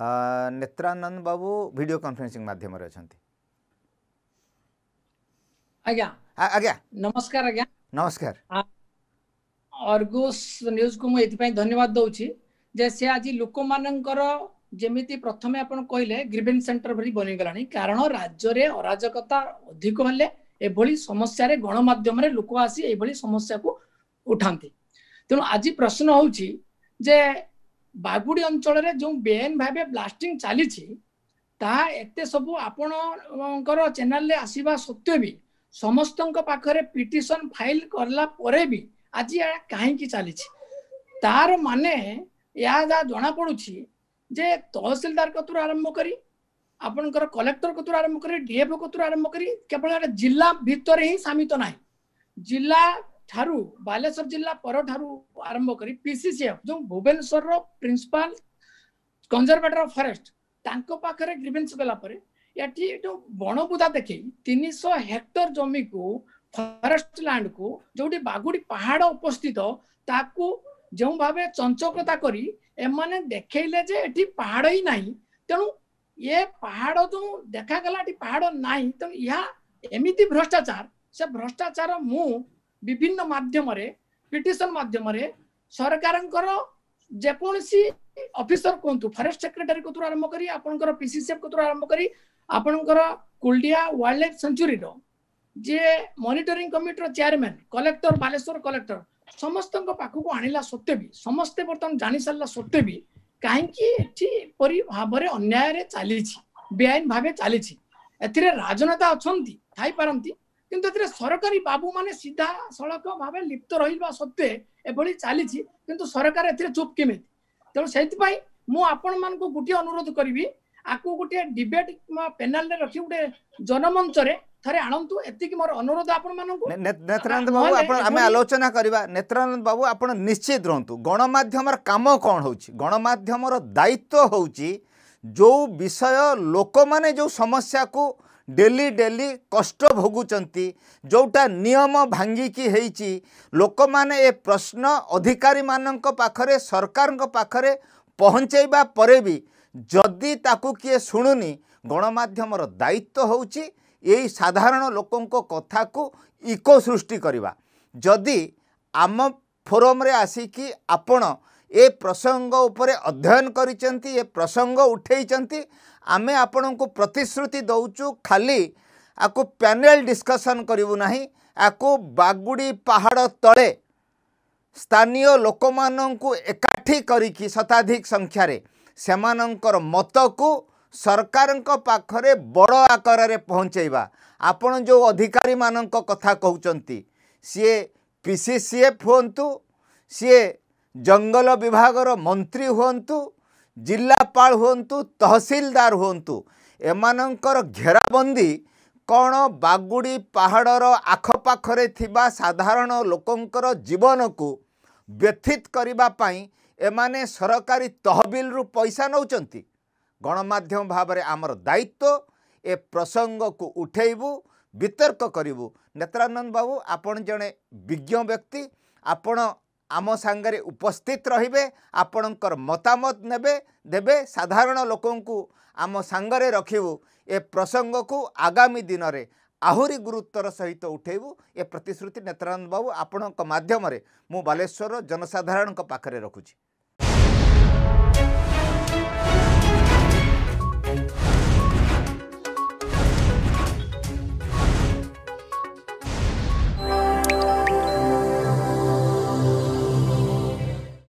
ନେତ୍ରାନନ୍ଦ ବାବୁ video conferencing ମାଧ୍ୟମରେ ଅଛନ୍ତି ଆଜ୍ଞା ଆଜ୍ଞା ନମସ୍କାର ଆଜ୍ଞା ନମସ୍କାର ଅର୍ଗୋସ୍ ନ୍ୟୁଜ୍କୁ ମୁଁ ଏଥିପାଇଁ ଧନ୍ୟବାଦ ଦେଉଛି ଯେ ସେ ଆଜି ଲୋକମାନଙ୍କର ଯେମିତି ପ୍ରଥମେ ଆପଣ କହିଲେ ଗ୍ରିଭେନ୍ସ ସେଣ୍ଟର ଭଳି ବନିଗଲାଣି କାରଣ ରାଜ୍ୟରେ ଅରାଜକତା ଅଧିକ ହେଲେ ଏଭଳି ସମସ୍ୟାରେ ଗଣମାଧ୍ୟମରେ ଲୋକ ଆସି ଏଭଳି ସମସ୍ୟାକୁ ଉଠାନ୍ତି ତେଣୁ ଆଜି ପ୍ରଶ୍ନ ହେଉଛି ଯେ ବାଗୁଡ଼ି ଅଞ୍ଚଳରେ ଯେଉଁ ବେଆଇନ ଭାବେ ବ୍ଲାଷ୍ଟିଂ ଚାଲିଛି ତାହା ଏତେ ସବୁ ଆପଣଙ୍କର ଚ୍ୟାନେଲରେ ଆସିବା ସତ୍ତ୍ୱେ ବି ସମସ୍ତଙ୍କ ପାଖରେ ପିଟିସନ୍ ଫାଇଲ୍ କଲା ପରେ ବି ଆଜି ଏହା କାହିଁକି ଚାଲିଛି ତାର ମାନେ ଏହା ଯାହା ଜଣାପଡ଼ୁଛି ଯେ ତହସିଲଦାର କତୁରୁ ଆରମ୍ଭ କରି ଆପଣଙ୍କର କଲେକ୍ଟର କତୁରୁ ଆରମ୍ଭ କରି ଡିଏଫ୍ଓ କତୁରୁ ଆରମ୍ଭ କରି କେବଳ ଜିଲ୍ଲା ଭିତରେ ହିଁ ସାମିତ ନାହିଁ ଜିଲ୍ଲା जिला पर आरंभ कर पीसीसीएफ जो भुवनेश्वर बणबुदा देख हेक्टर जमी को फरेस्ट लैंड को जो बागुड़ी पहाड़ उपस्थित जो भाव चंचकता करखले पहाड़ ही ना तेणु ये पहाड़ जो देखा गला पहाड़ ना तेनाली भ्रष्टाचार से भ्रष्टाचार मु ବିଭିନ୍ନ ମାଧ୍ୟମରେ ପିଟିସନ ମାଧ୍ୟମରେ ସରକାରଙ୍କର ଯେକୌଣସି ଅଫିସର କୁହନ୍ତୁ ଫରେଷ୍ଟ ସେକ୍ରେଟାରୀ କତୁରୁ ଆରମ୍ଭ କରି ଆପଣଙ୍କର ପିସିସିଏଫ୍ କତୁରୁ ଆରମ୍ଭ କରି ଆପଣଙ୍କର କୁଲଡିଆ ୱାଇଲ୍ଡ ଲାଇଫ୍ ସେଞ୍ଚୁରୀର ଯିଏ ମନିଟରିଂ କମିଟିର ଚେୟାରମ୍ୟାନ କଲେକ୍ଟର ବାଲେଶ୍ୱର କଲେକ୍ଟର ସମସ୍ତଙ୍କ ପାଖକୁ ଆଣିଲା ସତ୍ତ୍ୱେ ବି ସମସ୍ତେ ବର୍ତ୍ତମାନ ଜାଣିସାରିଲା ସତ୍ତ୍ୱେ ବି କାହିଁକି ଏଠି ଏପରି ଭାବରେ ଅନ୍ୟାୟରେ ଚାଲିଛି ବେଆଇନ ଭାବେ ଚାଲିଛି ଏଥିରେ ରାଜନେତା ଅଛନ୍ତି ଥାଇପାରନ୍ତି କିନ୍ତୁ ଏଥିରେ ସରକାରୀ ବାବୁମାନେ ସିଧା ସଳଖ ଭାବେ ଲିପ୍ତ ରହିବା ସତ୍ତ୍ୱେ ଏଭଳି ଚାଲିଛି କିନ୍ତୁ ସରକାର ଏଥିରେ ଚୁପ୍ କେମିତି ତେଣୁ ସେଇଥିପାଇଁ ମୁଁ ଆପଣମାନଙ୍କୁ ଗୋଟିଏ ଅନୁରୋଧ କରିବି ଆକୁ ଗୋଟିଏ ଡିବେଟ୍ କିମ୍ବା ପେନାଲରେ ରଖି ଗୋଟେ ଜନମଞ୍ଚରେ ଥରେ ଆଣନ୍ତୁ ଏତିକି ମୋର ଅନୁରୋଧ ଆପଣମାନଙ୍କୁ ନେତ୍ରାନନ୍ଦ ବାବୁ ଆମେ ଆଲୋଚନା କରିବା ନେତ୍ରାନନ୍ଦ ବାବୁ ଆପଣ ନିଶ୍ଚିତ ରୁହନ୍ତୁ ଗଣମାଧ୍ୟମର କାମ କ'ଣ ହେଉଛି ଗଣମାଧ୍ୟମର ଦାୟିତ୍ୱ ହେଉଛି ଯେଉଁ ବିଷୟ ଲୋକମାନେ ଯେଉଁ ସମସ୍ୟାକୁ ଡେଲି ଡେଲି କଷ୍ଟ ଭୋଗୁଛନ୍ତି ଯେଉଁଟା ନିୟମ ଭାଙ୍ଗିକି ହେଇଛି ଲୋକମାନେ ଏ ପ୍ରଶ୍ନ ଅଧିକାରୀମାନଙ୍କ ପାଖରେ ସରକାରଙ୍କ ପାଖରେ ପହଞ୍ଚାଇବା ପରେ ବି ଯଦି ତାକୁ କିଏ ଶୁଣୁନି ଗଣମାଧ୍ୟମର ଦାୟିତ୍ୱ ହେଉଛି ଏଇ ସାଧାରଣ ଲୋକଙ୍କ କଥାକୁ ଇକୋ ସୃଷ୍ଟି କରିବା ଯଦି ଆମ ଫୋରମ୍ରେ ଆସିକି ଆପଣ ଏ ପ୍ରସଙ୍ଗ ଉପରେ ଅଧ୍ୟୟନ କରିଛନ୍ତି ଏ ପ୍ରସଙ୍ଗ ଉଠାଇଛନ୍ତି ଆମେ ଆପଣଙ୍କୁ ପ୍ରତିଶ୍ରୁତି ଦେଉଛୁ ଖାଲି ଆକୁ ପ୍ୟାନେଲ ଡିସ୍କସନ୍ କରିବୁ ନାହିଁ ଆକୁ ବାଗୁଡ଼ି ପାହାଡ଼ ତଳେ ସ୍ଥାନୀୟ ଲୋକମାନଙ୍କୁ ଏକାଠି କରିକି ଶତାଧିକ ସଂଖ୍ୟାରେ ସେମାନଙ୍କର ମତକୁ ସରକାରଙ୍କ ପାଖରେ ବଡ଼ ଆକାରରେ ପହଞ୍ଚାଇବା ଆପଣ ଯେଉଁ ଅଧିକାରୀମାନଙ୍କ କଥା କହୁଛନ୍ତି ସିଏ ପି ସି ସି ଏଫ୍ ହୁଅନ୍ତୁ ସିଏ ଜଙ୍ଗଲ ବିଭାଗର ମନ୍ତ୍ରୀ ହୁଅନ୍ତୁ ଜିଲ୍ଲାପାଳ ହୁଅନ୍ତୁ ତହସିଲଦାର ହୁଅନ୍ତୁ ଏମାନଙ୍କର ଘେରାବନ୍ଦୀ କ'ଣ ବାଗୁଡ଼ି ପାହାଡ଼ର ଆଖପାଖରେ ଥିବା ସାଧାରଣ ଲୋକଙ୍କର ଜୀବନକୁ ବ୍ୟଥିତ କରିବା ପାଇଁ ଏମାନେ ସରକାରୀ ତହବିଲରୁ ପଇସା ନେଉଛନ୍ତି ଗଣମାଧ୍ୟମ ଭାବରେ ଆମର ଦାୟିତ୍ୱ ଏ ପ୍ରସଙ୍ଗକୁ ଉଠେଇବୁ ବିତର୍କ କରିବୁ ନେତ୍ରାନନ୍ଦ ବାବୁ ଆପଣ ଜଣେ ବିଜ୍ଞ ବ୍ୟକ୍ତି ଆପଣ ଆମ ସାଙ୍ଗରେ ଉପସ୍ଥିତ ରହିବେ ଆପଣଙ୍କର ମତାମତ ନେବେ ଦେବେ ସାଧାରଣ ଲୋକଙ୍କୁ ଆମ ସାଙ୍ଗରେ ରଖିବୁ ଏ ପ୍ରସଙ୍ଗକୁ ଆଗାମୀ ଦିନରେ ଆହୁରି ଗୁରୁତ୍ୱର ସହିତ ଉଠାଇବୁ ଏ ପ୍ରତିଶ୍ରୁତି ନେତ୍ରାନନ୍ଦ ବାବୁ ଆପଣଙ୍କ ମାଧ୍ୟମରେ ମୁଁ ବାଲେଶ୍ୱର ଜନସାଧାରଣଙ୍କ ପାଖରେ ରଖୁଛି